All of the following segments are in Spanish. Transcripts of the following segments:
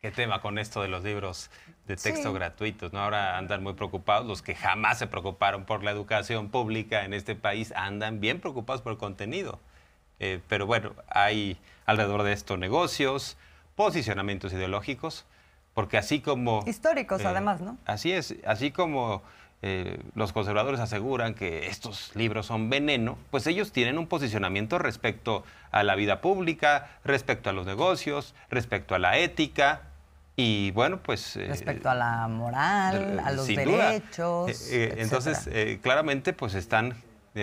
Qué tema con esto de los libros de texto gratuitos, ¿no? Ahora andan muy preocupados. Los que jamás se preocuparon por la educación pública en este país andan bien preocupados por el contenido. Eh, pero bueno, hay alrededor de esto negocios, posicionamientos ideológicos, porque así como... Históricos eh, además, ¿no? Así es, así como eh, los conservadores aseguran que estos libros son veneno, pues ellos tienen un posicionamiento respecto a la vida pública, respecto a los negocios, respecto a la ética. Y bueno, pues... Eh, respecto a la moral, eh, a los derechos. entonces, claramente, pues están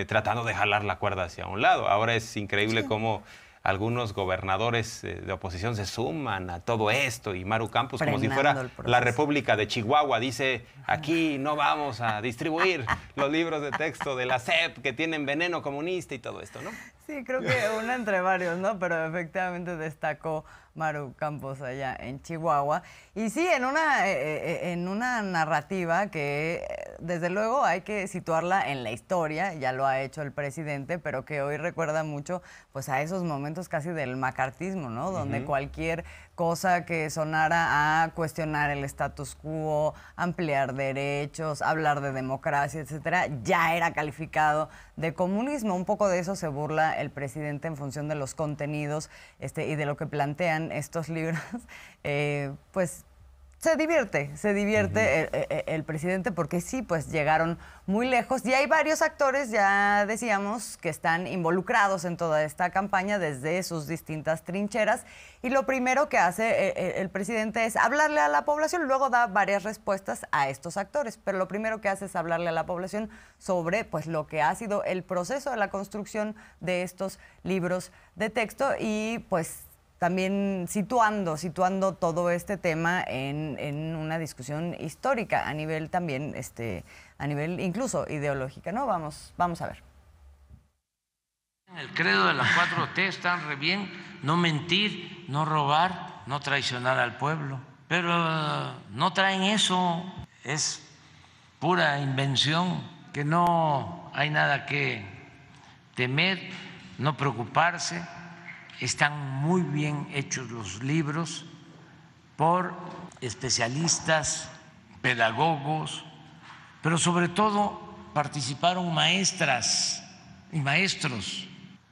tratando de jalar la cuerda hacia un lado. Ahora es increíble cómo algunos gobernadores eh, de oposición se suman a todo esto y Maru Campos como si fuera la República de Chihuahua dice, aquí no vamos a distribuir los libros de texto de la CEP que tienen veneno comunista y todo esto, ¿no? Sí, creo que una entre varios, ¿no? Pero efectivamente destacó Maru Campos allá en Chihuahua. Y sí, en una, eh, eh, en una narrativa que desde luego hay que situarla en la historia, ya lo ha hecho el presidente, pero que hoy recuerda mucho pues a esos momentos casi del macartismo, ¿no? Donde cualquier cosa que sonara a cuestionar el status quo, ampliar derechos, hablar de democracia, etcétera, ya era calificado de comunismo. Un poco de eso se burla el presidente en función de los contenidos este, y de lo que plantean estos libros. Eh, pues se divierte, se divierte el, presidente porque sí, pues llegaron muy lejos y hay varios actores, ya decíamos, que están involucrados en toda esta campaña desde sus distintas trincheras y lo primero que hace el, eh, eh, el presidente es hablarle a la población, luego da varias respuestas a estos actores, pero lo primero que hace es hablarle a la población sobre pues lo que ha sido el proceso de la construcción de estos libros de texto y pues también situando, situando todo este tema en, una discusión histórica a nivel también, este, a nivel incluso ideológica, ¿no? Vamos, vamos a ver. El credo de las cuatro T están re bien, no mentir, no robar, no traicionar al pueblo, pero uh, no traen eso, es pura invención, que no hay nada que temer, no preocuparse están muy bien hechos los libros por especialistas, pedagogos, pero sobre todo participaron maestras y maestros.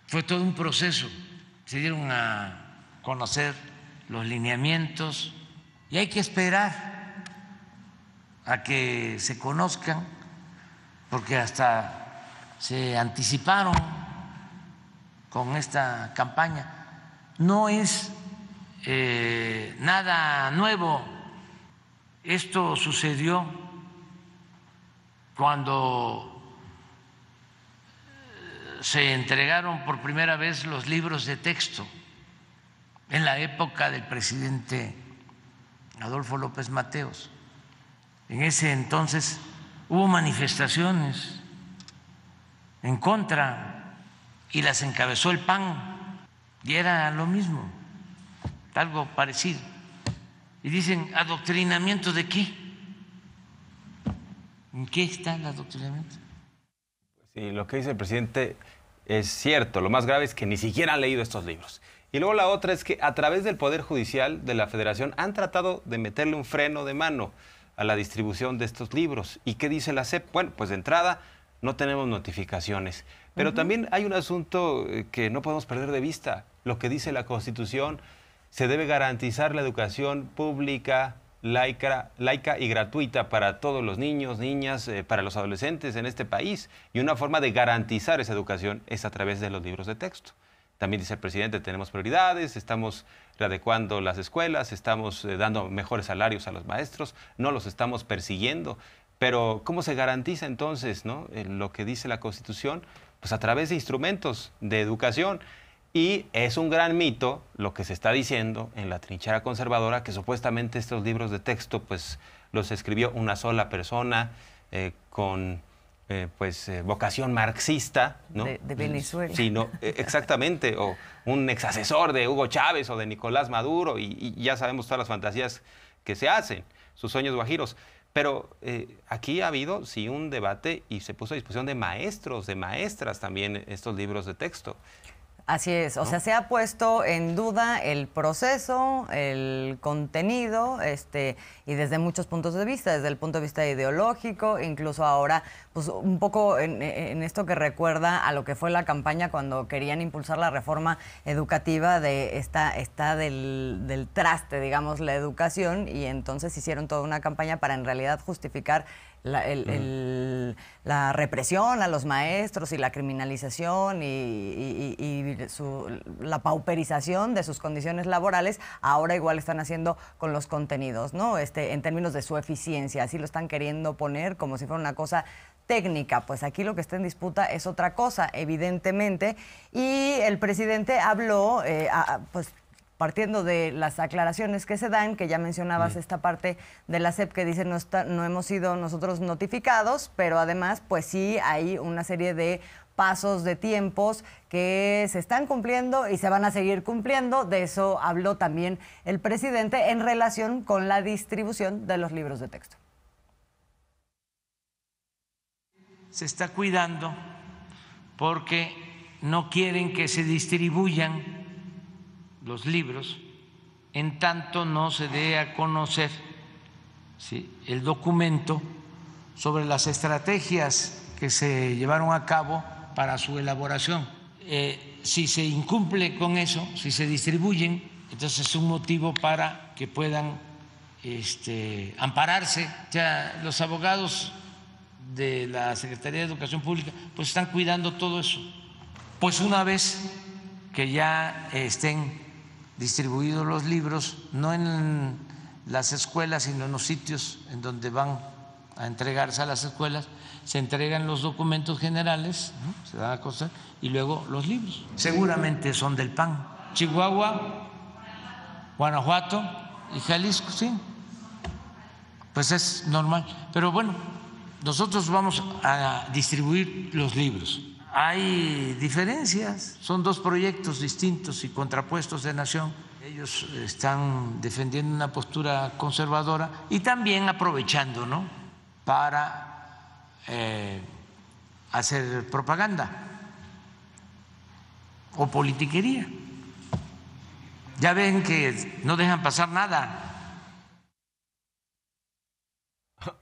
Fue todo un proceso. Se dieron a conocer los lineamientos y hay que esperar a que se conozcan porque hasta se anticiparon con esta campaña. No es eh, nada nuevo. Esto sucedió cuando eh, se entregaron por primera vez los libros de texto en la época del presidente Adolfo López Mateos. En ese entonces hubo manifestaciones en contra y las encabezó el PAN y era lo mismo, algo parecido. Y dicen, ¿adoctrinamiento de qué? ¿En qué está el adoctrinamiento? Sí, lo que dice el presidente es cierto. Lo más grave es que ni siquiera han leído estos libros. Y luego la otra es que a través del Poder Judicial de la Federación han tratado de meterle un freno de mano a la distribución de estos libros. ¿Y qué dice la CEP? Bueno, pues de entrada no tenemos notificaciones. Pero también hay un asunto eh, que no podemos perder de vista, lo que dice la Constitución, se debe garantizar la educación pública, laica, laica y gratuita para todos los niños, niñas, eh, para los adolescentes en este país. Y una forma de garantizar esa educación es a través de los libros de texto. También dice el presidente, tenemos prioridades, estamos readecuando las escuelas, estamos eh, dando mejores salarios a los maestros, no los estamos persiguiendo. Pero ¿cómo se garantiza entonces ¿no? lo que dice la Constitución? pues a través de instrumentos de educación. Y es un gran mito lo que se está diciendo en la trinchera conservadora, que supuestamente estos libros de texto pues los escribió una sola persona eh, con eh, pues eh, vocación marxista, De, Venezuela. Sí, e, exactamente, o un exasesor de Hugo Chávez o de Nicolás Maduro, y, y, ya sabemos todas las fantasías que se hacen, sus sueños guajiros. Pero eh, aquí ha habido, sí, un debate y se puso a disposición de maestros, de maestras también estos libros de texto. Así es, o sea, se ha puesto en duda el proceso, el contenido, este, y desde muchos puntos de vista, desde el punto de vista ideológico, incluso ahora, pues un poco en, esto que recuerda a lo que fue la campaña cuando querían impulsar la reforma educativa de esta, esta del, del traste, digamos, la educación, y entonces hicieron toda una campaña para en realidad justificar la, el, la represión a los maestros y la criminalización y, la pauperización de sus condiciones laborales, ahora igual están haciendo con los contenidos, ¿no? Este, en términos de su eficiencia, así lo están queriendo poner como si fuera una cosa técnica, pues aquí lo que está en disputa es otra cosa, evidentemente, y el presidente habló, eh, a, pues partiendo de las aclaraciones que se dan, que ya mencionabas esta parte de la SEP que dice no, no hemos sido nosotros notificados, pero además pues sí hay una serie de pasos de tiempos que se están cumpliendo y se van a seguir cumpliendo. De eso habló también el presidente en relación con la distribución de los libros de texto. Se está cuidando porque no quieren que se distribuyan los libros en tanto no se dé a conocer el documento sobre las estrategias que se llevaron a cabo para su elaboración. Eh, si se incumple con eso, si se distribuyen, entonces es un motivo para que puedan este, ampararse. Ya los abogados de la Secretaría de Educación Pública pues están cuidando todo eso. Pues una vez que ya estén distribuidos los libros, no en las escuelas, sino en los sitios en donde van a entregarse a las escuelas, se entregan los documentos generales, se cosa, y luego los libros. Seguramente son del PAN. Chihuahua, Guanajuato y Jalisco, sí. Pues es normal. Pero bueno, nosotros vamos a distribuir los libros hay diferencias, son dos proyectos distintos y contrapuestos de nación. Ellos están defendiendo una postura conservadora y también aprovechando para eh, hacer propaganda o politiquería. Ya ven que no dejan pasar nada.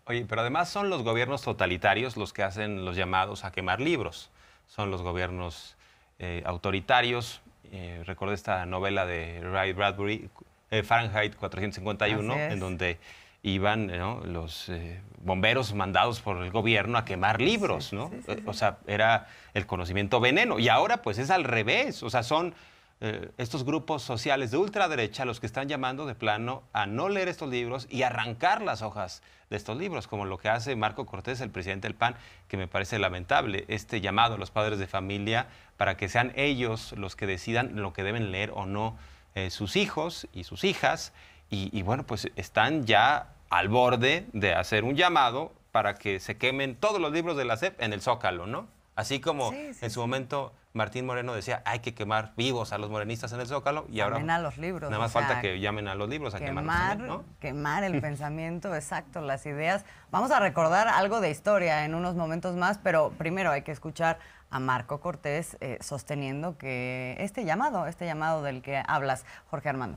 Oye, pero además son los gobiernos totalitarios los que hacen los llamados a quemar libros son los gobiernos eh, autoritarios. Eh, recuerdo esta novela de Ray Bradbury, eh, Fahrenheit 451, en donde iban los bomberos mandados por el gobierno a quemar libros, ¿no? o sea, era el conocimiento veneno. Y ahora pues es al revés, o sea, son eh, estos grupos sociales de ultraderecha los que están llamando de plano a no leer estos libros y arrancar las hojas de estos libros, como lo que hace Marco Cortés, el presidente del PAN, que me parece lamentable, este llamado a los padres de familia para que sean ellos los que decidan lo que deben leer o no eh, sus hijos y sus hijas. Y, y bueno, pues están ya al borde de hacer un llamado para que se quemen todos los libros de la CEP en el Zócalo, ¿no? Así como en su momento Martín Moreno decía, hay que quemar vivos a los morenistas en el Zócalo y ahora... a los libros. Nada más falta que llamen a los libros a quemar, quemar, quemar el pensamiento, exacto, las ideas. Vamos a recordar algo de historia en unos momentos más, pero primero hay que escuchar a Marco Cortés eh, sosteniendo que este llamado, este llamado del que hablas, Jorge Armando.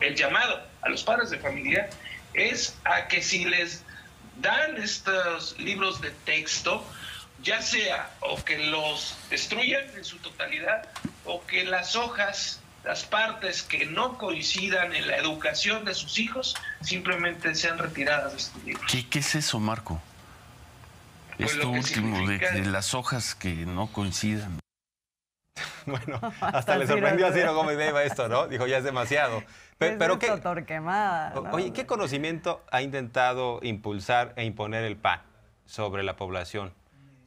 El llamado a los padres de familia es a que si les dan estos libros de texto, ya sea o que los destruyan en su totalidad o que las hojas, las partes que no coincidan en la educación de sus hijos, simplemente sean retiradas de estos libros. ¿Qué, es eso, Marco? Pues Esto último de las hojas que no coincidan. bueno, hasta le sorprendió a Ciro Gómez Leiva esto, ¿no? Dijo, ya es demasiado. Pero, qué... Torquemada, oye, ¿qué conocimiento ha intentado impulsar e imponer el PAN sobre la población?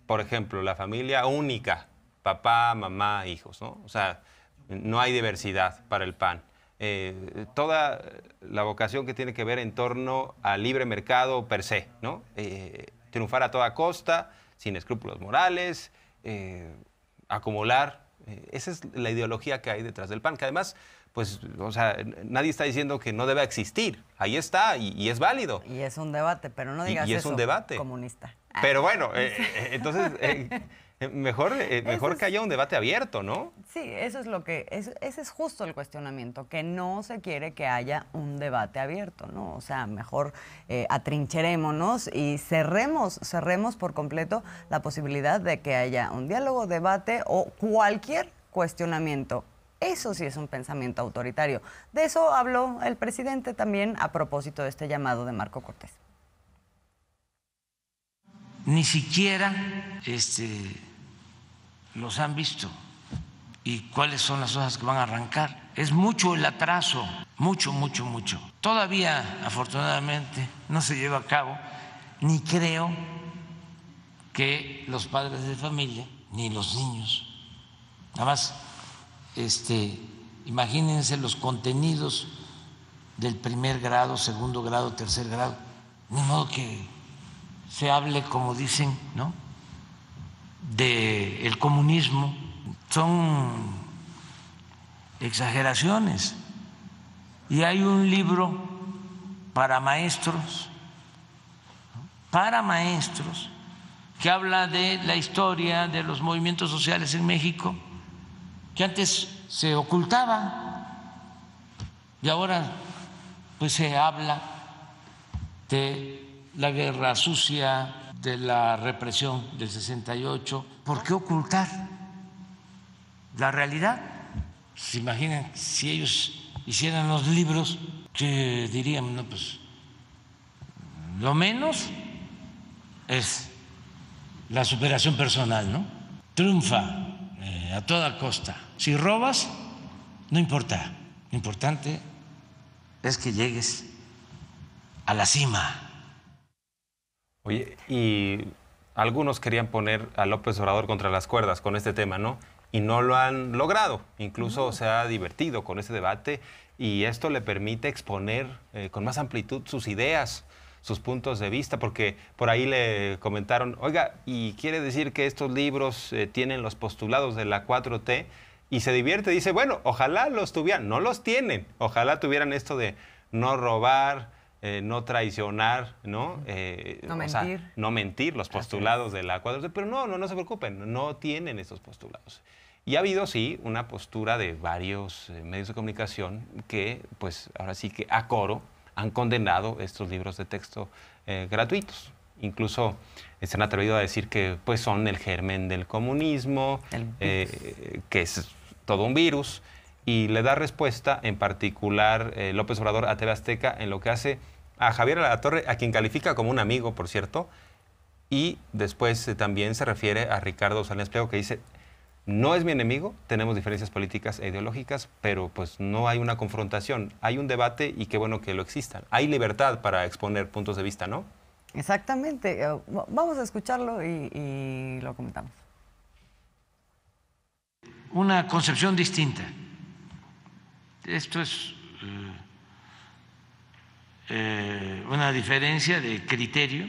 Por ejemplo, la familia única, papá, mamá, hijos, ¿no? O sea, no hay diversidad para el PAN. Eh, toda la vocación que tiene que ver en torno al libre mercado per se, ¿no? Eh, triunfar a toda costa, sin escrúpulos morales, eh, acumular eh, esa es la ideología que hay detrás del PAN, que además, pues, o sea, nadie está diciendo que no debe existir. Ahí está y, es válido. Y es un debate, pero no digas es eso, un debate. comunista. Pero ah. bueno, eh, eh, entonces, eh, mejor, mejor que haya un debate abierto, ¿no? Sí, eso es lo que, ese es justo el cuestionamiento, que no se quiere que haya un debate abierto, ¿no? O sea, mejor atrincherémonos y cerremos, cerremos por completo la posibilidad de que haya un diálogo, debate o cualquier cuestionamiento eso sí es un pensamiento autoritario. De eso habló el presidente también a propósito de este llamado de Marco Cortés ni siquiera este, los han visto y cuáles son las hojas que van a arrancar. Es mucho el atraso, mucho, mucho, mucho. Todavía, afortunadamente, no se lleva a cabo, ni creo que los padres de familia, ni los niños, nada más, este, imagínense los contenidos del primer grado, segundo grado, tercer grado, de modo que se hable, como dicen, ¿no? De el comunismo. Son exageraciones. Y hay un libro para maestros, para maestros, que habla de la historia de los movimientos sociales en México, que antes se ocultaba y ahora pues se habla de la guerra sucia, de la represión del 68. ¿Por qué ocultar la realidad? ¿Se imaginan si ellos hicieran los libros que dirían, no, pues lo menos es la superación personal, ¿no? Triunfa eh, a toda costa. Si robas, no importa. Lo importante es que llegues a la cima. Oye, y algunos querían poner a López Obrador contra las cuerdas con este tema, ¿no? Y no lo han logrado. Incluso se ha divertido con ese debate y esto le permite exponer eh, con más amplitud sus ideas, sus puntos de vista, porque por ahí le comentaron, oiga, ¿y quiere decir que estos libros eh, tienen los postulados de la 4T? Y se divierte, dice, bueno, ojalá los tuvieran, no los tienen, ojalá tuvieran esto de no robar, eh, no traicionar, ¿no? Eh, no mentir. los postulados de la Pero no, no, no se preocupen, no tienen esos postulados. Y ha habido, sí, una postura de varios eh, medios de comunicación que, pues, ahora sí que a coro han condenado estos libros de texto gratuitos. Incluso se han atrevido a decir que pues, son el germen del comunismo, que es todo un virus y le da respuesta, en particular eh, López Obrador a TV Azteca, en lo que hace a Javier Alatorre, a quien califica como un amigo, por cierto, y después eh, también se refiere a Ricardo Salinas Pliego, que dice, no es mi enemigo, tenemos diferencias políticas e ideológicas, pero pues no hay una confrontación, hay un debate y qué bueno que lo exista, Hay libertad para exponer puntos de vista, ¿no? Exactamente. Eh, vamos a escucharlo y lo comentamos. Una concepción distinta esto es eh, eh, una diferencia de criterio.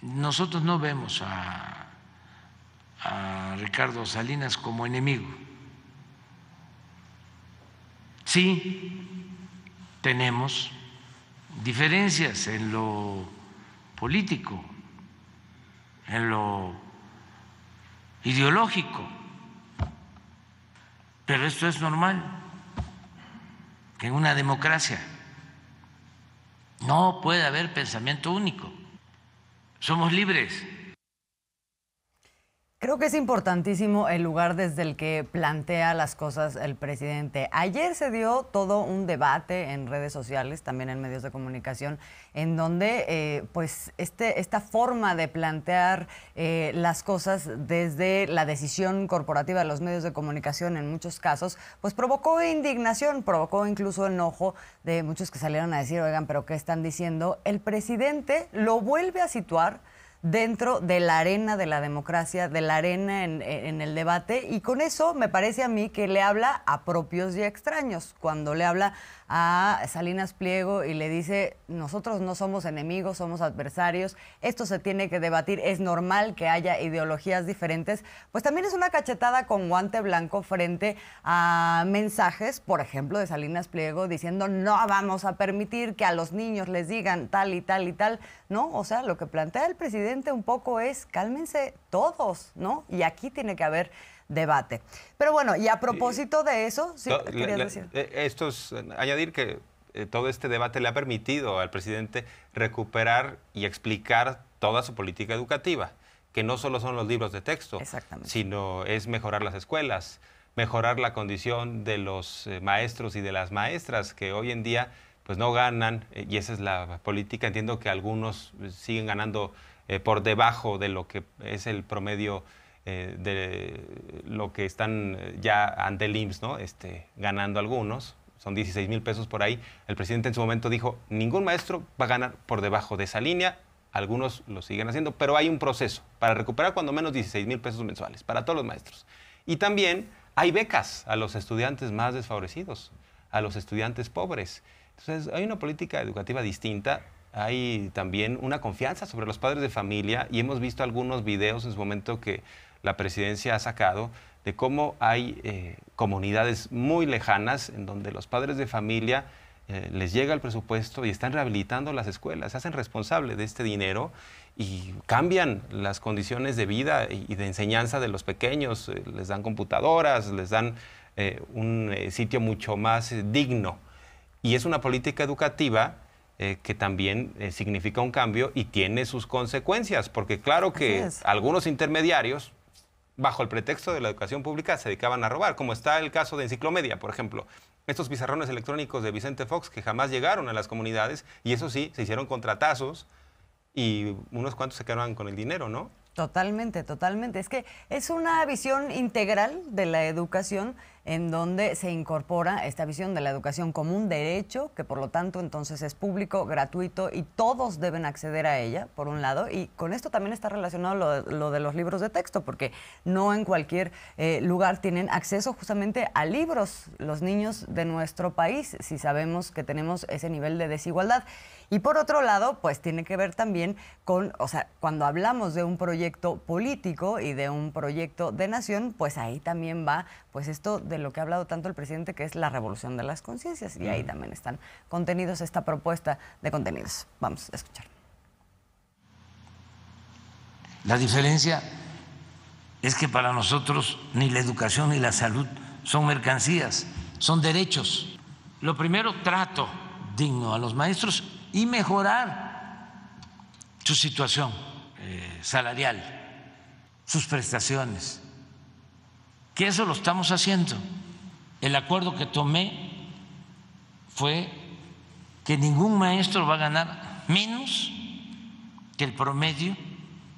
Nosotros no vemos a Ricardo Salinas como enemigo. Sí, tenemos diferencias en lo político, en lo ideológico pero esto es normal que en una democracia. No puede haber pensamiento único. Somos libres. Creo que es importantísimo el lugar desde el que plantea las cosas el presidente. Ayer se dio todo un debate en redes sociales, también en medios de comunicación, en donde eh, pues este, esta forma de plantear eh, las cosas desde la decisión corporativa de los medios de comunicación en muchos casos, pues provocó indignación, provocó incluso enojo de muchos que salieron a decir, oigan, pero ¿qué están diciendo? El presidente lo vuelve a situar dentro de la arena de la democracia, de la arena en, el debate, y con eso me parece a mí que le habla a propios y extraños, cuando le habla a Salinas Pliego y le dice, nosotros no somos enemigos, somos adversarios, esto se tiene que debatir, es normal que haya ideologías diferentes, pues también es una cachetada con guante blanco frente a mensajes, por ejemplo, de Salinas Pliego diciendo, no vamos a permitir que a los niños les digan tal y tal y tal, ¿no? O sea, lo que plantea el presidente un poco es, cálmense todos, ¿no? Y aquí tiene que haber debate. Pero bueno, y a propósito de eso, sí, decir. Eh, esto es eh, añadir que eh, todo este debate le ha permitido al presidente recuperar y explicar toda su política educativa, que no solo son los libros de texto, sino es mejorar las escuelas, mejorar la condición de los maestros y de las maestras que hoy en día pues no ganan y esa es la política. Entiendo que algunos siguen ganando por debajo de lo que es el promedio eh, de lo que están eh, ya ante el IMSS, este, ganando algunos, son 16 mil pesos por ahí. El presidente en su momento dijo, ningún maestro va a ganar por debajo de esa línea, algunos lo siguen haciendo, pero hay un proceso para recuperar cuando menos 16 mil pesos mensuales para todos los maestros. Y también hay becas a los estudiantes más desfavorecidos, a los estudiantes pobres. Entonces, hay una política educativa distinta, hay también una confianza sobre los padres de familia y hemos visto algunos videos en su momento que la presidencia ha sacado de cómo hay eh, comunidades muy lejanas en donde los padres de familia eh, les llega el presupuesto y están rehabilitando las escuelas, se hacen responsables de este dinero y cambian las condiciones de vida y de enseñanza de los pequeños, eh, les dan computadoras, les dan un sitio mucho más digno. Y es una política educativa que también significa un cambio y tiene sus consecuencias, porque claro que algunos intermediarios, bajo el pretexto de la educación pública, se dedicaban a robar, como está el caso de Enciclomedia, por ejemplo. Estos pizarrones electrónicos de Vicente Fox que jamás llegaron a las comunidades, y eso sí, se hicieron contratazos y unos cuantos se quedaron con el dinero, ¿no? Totalmente, totalmente. Es que es una visión integral de la educación en donde se incorpora esta visión de la educación como un derecho que por lo tanto entonces es público, gratuito y todos deben acceder a ella, por un lado, y con esto también está relacionado lo, de los libros de texto, porque no en cualquier eh, lugar tienen acceso justamente a libros los niños de nuestro país, si sabemos que tenemos ese nivel de desigualdad. Y por otro lado, pues tiene que ver también con, o sea, cuando hablamos de un proyecto político y de un proyecto de nación, pues ahí también va pues esto de lo que ha hablado tanto el presidente, que es la revolución de las conciencias. Y ahí también están contenidos esta propuesta de contenidos. Vamos a escuchar. La diferencia es que para nosotros ni la educación ni la salud son mercancías, son derechos. Lo primero, trato digno a los maestros y mejorar su situación eh, salarial, sus prestaciones que eso lo estamos haciendo. El acuerdo que tomé fue que ningún maestro va a ganar menos que el promedio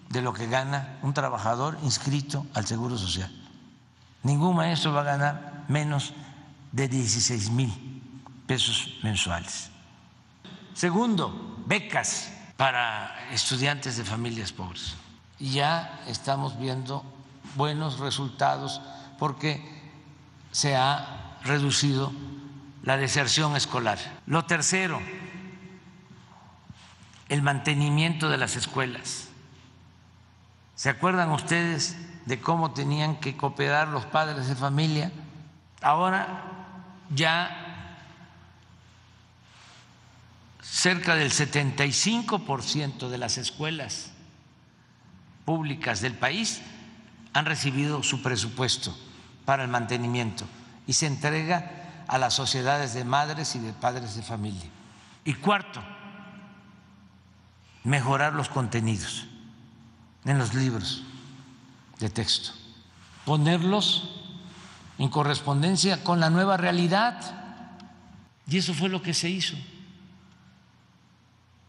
de lo que gana un trabajador inscrito al Seguro Social. Ningún maestro va a ganar menos de 16 mil pesos mensuales. Segundo, becas para estudiantes de familias pobres. Y ya estamos viendo buenos resultados porque se ha reducido la deserción escolar. Lo tercero, el mantenimiento de las escuelas. ¿Se acuerdan ustedes de cómo tenían que cooperar los padres de familia? Ahora ya cerca del 75% de las escuelas públicas del país han recibido su presupuesto para el mantenimiento y se entrega a las sociedades de madres y de padres de familia. Y cuarto, mejorar los contenidos en los libros de texto, ponerlos en correspondencia con la nueva realidad. Y eso fue lo que se hizo.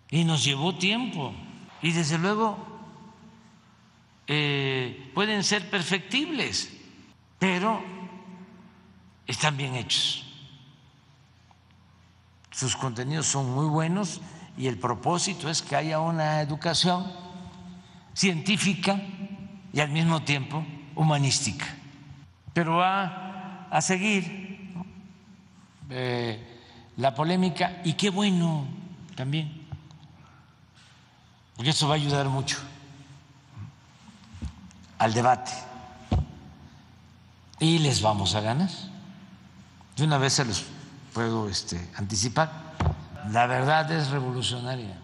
Y nos llevó tiempo. Y desde luego eh, pueden ser perfectibles pero están bien hechos. Sus contenidos son muy buenos y el propósito es que haya una educación científica y al mismo tiempo humanística. Pero va a seguir eh, la polémica y qué bueno también, porque eso va a ayudar mucho al debate y les vamos a ganar. De una vez se los puedo este, anticipar. La verdad es revolucionaria.